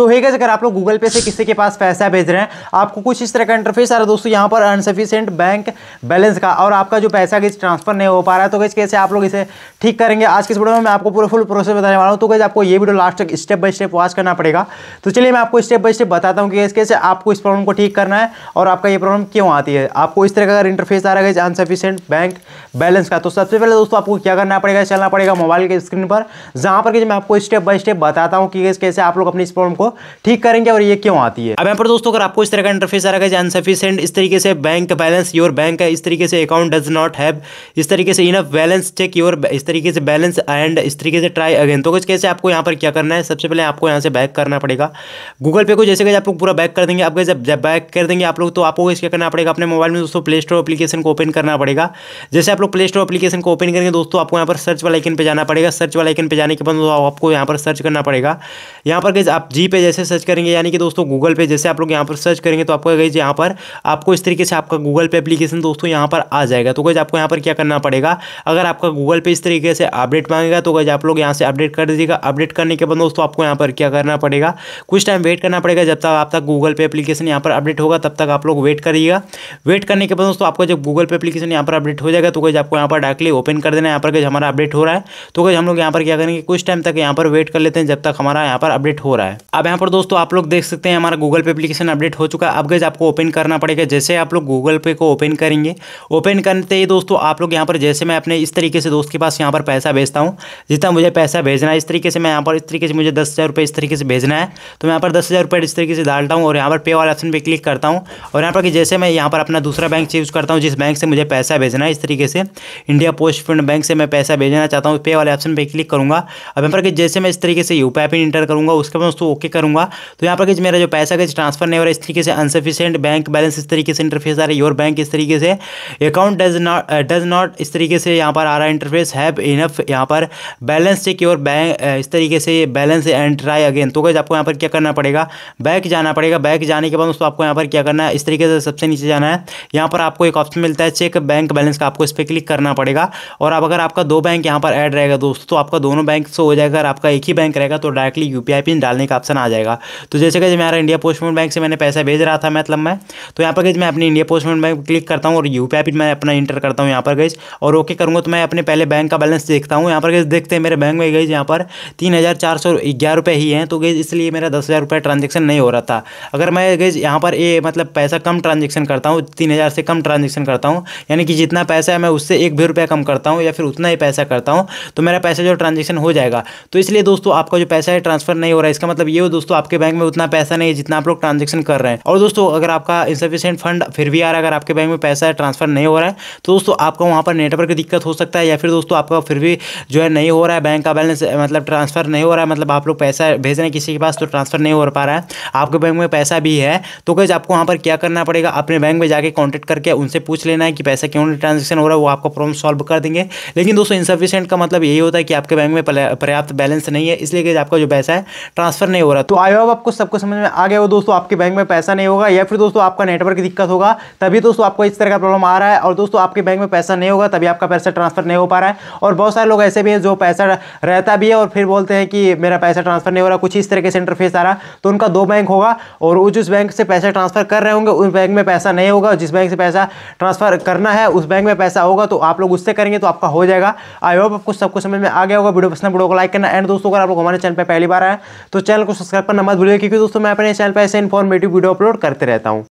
सो हे है अगर आप लोग गूगल पे से किसी के पास पैसा भेज रहे हैं आपको कुछ इस तरह का इंटरफेस आ रहा है दोस्तों यहाँ पर अनसफिशियंट बैंक बैलेंस का और आपका जो पैसा किस ट्रांसफर नहीं हो पा रहा है तो कैसे कैसे आप लोग इसे ठीक करेंगे आज के इस वीडियो में मैं आपको पूरा फुल प्रोसेस बताने वाला हूँ तो कैसे आपको ये वीडियो लास्ट तक स्टेप बाय स्टेप वॉच करना पड़ेगा तो चलिए मैं आपको स्टेप बाय स्टेप बताता हूँ कि कैसे कैसे आपको इस प्रॉब्लम को ठीक करना है और आपका ये प्रॉब्लम क्यों आती है आपको इस तरह का अगर इंटरफेस आ रहा है अनसफिशियंट बैंक बैलेंस का तो सबसे पहले दोस्तों आपको क्या करना पड़ेगा चलना पड़ेगा मोबाइल के स्क्रीन पर जहाँ पर मैं आपको स्टेप बाय स्टेप बताता हूँ कि कैसे आप लोग अपनी इस प्रॉब्लम को ठीक करेंगे और ये क्यों आती है अब यहाँ पर दोस्तों अगर आपको इस तरह का इंटरफेस आ रहा है अनसफिशेंट इस तरीके से बैंक बैलेंस योर बैंक है इस तरीके से अकाउंट डज नॉट हैव इस तरीके से इनफ बैलेंस चेक योर इस तरीके से बैलेंस एंड इस तरीके से ट्राई अगेन तो कुछ कैसे आपको यहाँ पर क्या करना है सबसे पहले आपको यहाँ से बैक करना पड़ेगा गूगल पे को जैसे कि आप लोग पूरा बैक कर देंगे आपके जब जब बैक कर देंगे आप लोग तो आपको क्या करना पड़ेगा अपने मोबाइल में दोस्तों प्ले स्टोर अपलीकेशन को ओपन करना पड़ेगा जैसे आप लोग प्ले स्टोर अपलीकेशन को ओपन करेंगे दोस्तों आपको यहाँ पर सर्च वाला आइकन पे जाना पड़ेगा सर्च वाला आइकन पे जाने के बाद आपको यहाँ पर सर्च करना पड़ेगा यहाँ पर आप जी पे जैसे सर्च करेंगे यानी कि दोस्तों गूगल पे जैसे आप लोग यहाँ पर सर्च करेंगे तो आपको गई यहाँ पर आपको इस तरीके से आपका गूगल पे एप्लीकेशन दोस्तों यहाँ पर आ जाएगा तो गई आपको यहाँ पर क्या करना पड़ेगा अगर आपका गूगल पे इस तरीके से अपडेट मांगेगा तो गई आप लोग यहाँ से अपडेट कर दीजिएगा अपडेट करने के बाद दोस्तों आपको यहाँ पर क्या करना पड़ेगा कुछ टाइम वेट करना पड़ेगा जब तक आप तक गूगल पे अपलीकेशन यहाँ पर अपडेट होगा तब तक आप लोग वेट करिएगा वेट करने के बाद दोस्तों आपका जब गूगल पे अपलीकेशन यहाँ पर अपडेट हो जाएगा तो गई आपको यहाँ पर डायरेक्टली ओपन कर देना यहाँ पर गई हमारा अपडेट हो रहा है तो गई हम लोग यहाँ पर क्या करेंगे कुछ टाइम तक यहाँ पर वेट कर लेते हैं जब तक हमारा यहाँ पर अपडेट हो रहा है अब यहाँ पर दोस्तों आप लोग देख सकते हैं हमारा गूगल पे एप्लीकेशन अपडेट हो चुका है अब गज आपको ओपन करना पड़ेगा जैसे आप लोग गूगल पे को ओपन करेंगे ओपन करते ही दोस्तों आप लोग यहाँ पर जैसे मैं अपने इस तरीके से दोस्त के पास यहाँ पर पैसा भेजता हूँ जितना मुझे पैसा भेजना है इस तरीके से मैं यहाँ पर इस तरीके से मुझे दस हज़ार रुपये इस तरीके से भेजना है तो मैं यहाँ पर दस हज़ार रुपये इस तरीके से डालता हूँ और यहाँ पर पे वाले ऑप्शन पर क्लिक करता हूँ और यहाँ पर कि जैसे मैं यहाँ पर अपना दूसरा बैंक चूज़ करता हूँ जिस बैंक से मुझे पैसा भेजना है इस तरीके से इंडिया पोस्ट पेमेंट बैंक से मैं पैसा भेजना चाहता हूँ पे वाले ऑप्शन पर क्लिक करूँगा अब यहाँ पर कि जैसे मैं इस तरीके से U P I pin enter करूँगा उसके बाद दोस्तों ओके करूँगा तो यहाँ पर कि मेरा जो पैसा कैसे ट्रांसफर नहीं हो रहा है इस तरीके से अनसफिशेंट बैंक बैलेंस इस तरीके से इंटरफेस आ रहा है योर बैंक इस तरीके से account does not does not इस तरीके से यहाँ पर आ रहा है इंटरफेस हैव इनफ यहाँ पर बैलेंस चेक योर बैंक इस तरीके से बैलेंस एंड ट्राई अगेन तो कैसे आपको यहाँ पर क्या करना पड़ेगा बैक जाना पड़ेगा बैक जाने के बाद दोस्तों आपको यहाँ पर क्या करना है इस तरीके से सबसे नीचे जाना है यहाँ पर आपको एक ऑप्शन मिलता है चेक बैंक बैलेंस का आपको इस पर क्लिक करना पड़ेगा और अब अगर आपका दो बैंक यहाँ पर ऐड रहेगा दोस्तों तो आपका दोनों बैंक से हो जाएगा अगर आपका एक ही बैंक रहेगा तो डायरेक्टली यू पिन डालने का ऑप्शन आ जाएगा तो जैसे कि मेरा इंडिया पोस्टमेंट बैंक से मैंने पैसा भेज रहा था मतलब मैं तो यहाँ पर गई मैं अपनी इंडिया पोस्टमेंट बैंक क्लिक करता हूँ और यू पी मैं अपना इंटर करता हूँ यहाँ पर गई और ओके करूँगा तो मैं अपने पहले बैंक का बैलेंस देखता हूँ यहाँ पर गई देखते हैं मेरे बैंक में गई यहाँ पर तीन हज़ार चार सौ ग्यारह ही हैं तो गई इसलिए मेरा दस हज़ार रुपये ट्रांजेक्शन नहीं हो रहा था अगर मैं गई यहाँ पर ये मतलब पैसा कम ट्रांजेक्शन करता हूँ तीन हज़ार से कम ट्रांजेक्शन करता हूँ यानी कि जितना पैसा है मैं उससे एक भी रुपया कम करता हूँ या फिर उतना ही पैसा करता हूँ तो मेरा पैसा जो ट्रांजेक्शन हो जाएगा तो इसलिए दोस्तों आपका जो पैसा है ट्रांसफ़र नहीं हो रहा है इसका मतलब ये दोस्तों आपके बैंक में उतना पैसा नहीं है जितना आप लोग ट्रांजेक्शन कर रहे हैं और दोस्तों अगर आपका इनसफिशियंट फंड फिर भी आ रहा है अगर आपके बैंक में पैसा ट्रांसफर नहीं हो रहा है तो दोस्तों आपका वहाँ पर नेटवर्क की दिक्कत हो सकता है या फिर दोस्तों आपका फिर भी जो है नहीं हो रहा है बैंक का बैलेंस मतलब ट्रांसफर नहीं हो रहा है मतलब आप लोग पैसा भेज रहे हैं किसी के पास तो ट्रांसफर नहीं हो पा रहा है आपके बैंक में पैसा भी है तो कैसे आपको वहाँ पर क्या करना पड़ेगा अपने बैंक में जाकर कॉन्टैक्ट करके उनसे पूछ लेना है कि पैसा क्यों नहीं ट्रांजेक्शन हो रहा है वो आपका प्रॉब्लम सॉल्व कर देंगे लेकिन दोस्तों इनसफिशियंट का मतलब यही होता है कि आपके बैंक में पर्याप्त बैलेंस नहीं है इसलिए आपका जो पैसा है ट्रांसफर नहीं हो रहा रहा तो आई होप आपको सबको समझ में आ गया हो दोस्तों आपके बैंक में पैसा नहीं होगा या फिर दोस्तों आपका नेटवर्क की दिक्कत होगा तभी दोस्तों आपको इस तरह का प्रॉब्लम आ रहा है और दोस्तों आपके बैंक में पैसा नहीं होगा तभी आपका पैसा ट्रांसफर नहीं हो पा रहा है और बहुत सारे लोग ऐसे भी हैं जो पैसा रहता भी है और फिर बोलते हैं कि मेरा पैसा ट्रांसफर नहीं हो रहा कुछ इस तरह के सेंटर फेस आ रहा तो उनका दो बैंक होगा और वो जिस बैंक से पैसा ट्रांसफर कर रहे होंगे उस बैंक में पैसा नहीं होगा जिस बैंक से पैसा ट्रांसफर करना है उस बैंक में पैसा होगा तो आप लोग उससे करेंगे तो आपका हो जाएगा आई होप आपको सबको समझ में आ गया होगा वीडियो पसंद वीडियो को लाइक करना एंड दोस्तों अगर आप लोग हमारे चैनल पर पहली बार आए तो चैनल को सब्सक्राइब करना मत भूलिएगा क्योंकि दोस्तों मैं अपने चैनल पर ऐसे इन्फॉर्मेटिव वीडियो अपलोड करते रहता हूँ